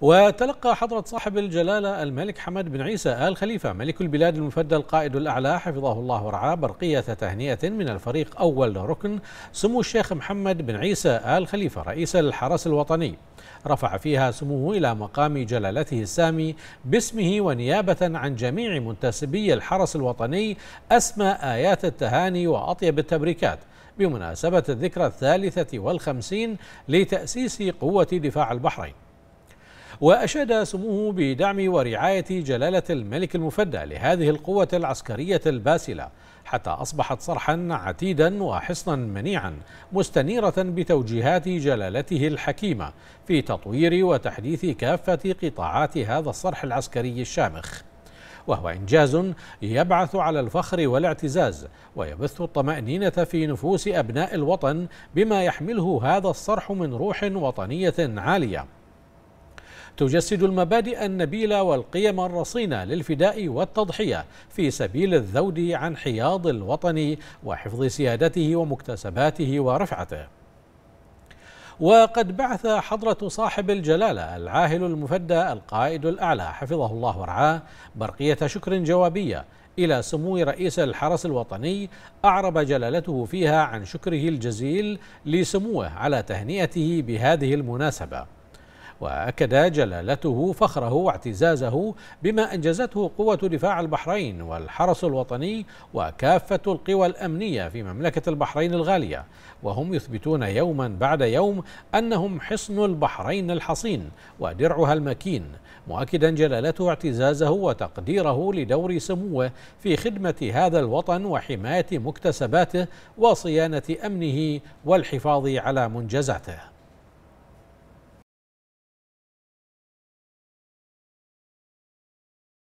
وتلقى حضرة صاحب الجلالة الملك حمد بن عيسى آل خليفة ملك البلاد المفدى القائد الأعلى حفظه الله ورعاه برقية تهنئة من الفريق أول ركن سمو الشيخ محمد بن عيسى آل خليفة رئيس الحرس الوطني رفع فيها سموه إلى مقام جلالته السامي باسمه ونيابة عن جميع منتسبي الحرس الوطني أسمى آيات التهاني وأطيب التبريكات بمناسبة الذكرى الثالثة والخمسين لتأسيس قوة دفاع البحرين وأشاد سموه بدعم ورعاية جلالة الملك المفدى لهذه القوة العسكرية الباسلة حتى أصبحت صرحا عتيدا وحصنا منيعا مستنيرة بتوجيهات جلالته الحكيمة في تطوير وتحديث كافة قطاعات هذا الصرح العسكري الشامخ وهو إنجاز يبعث على الفخر والاعتزاز ويبث الطمأنينة في نفوس أبناء الوطن بما يحمله هذا الصرح من روح وطنية عالية تجسد المبادئ النبيلة والقيم الرصينة للفداء والتضحية في سبيل الذود عن حياض الوطن وحفظ سيادته ومكتسباته ورفعته وقد بعث حضرة صاحب الجلالة العاهل المفدى القائد الأعلى حفظه الله ورعاه برقية شكر جوابية إلى سمو رئيس الحرس الوطني أعرب جلالته فيها عن شكره الجزيل لسموه على تهنئته بهذه المناسبة وأكد جلالته فخره واعتزازه بما أنجزته قوة دفاع البحرين والحرس الوطني وكافة القوى الأمنية في مملكة البحرين الغالية وهم يثبتون يوما بعد يوم أنهم حصن البحرين الحصين ودرعها المكين مؤكدا جلالته اعتزازه وتقديره لدور سموه في خدمة هذا الوطن وحماية مكتسباته وصيانة أمنه والحفاظ على منجزاته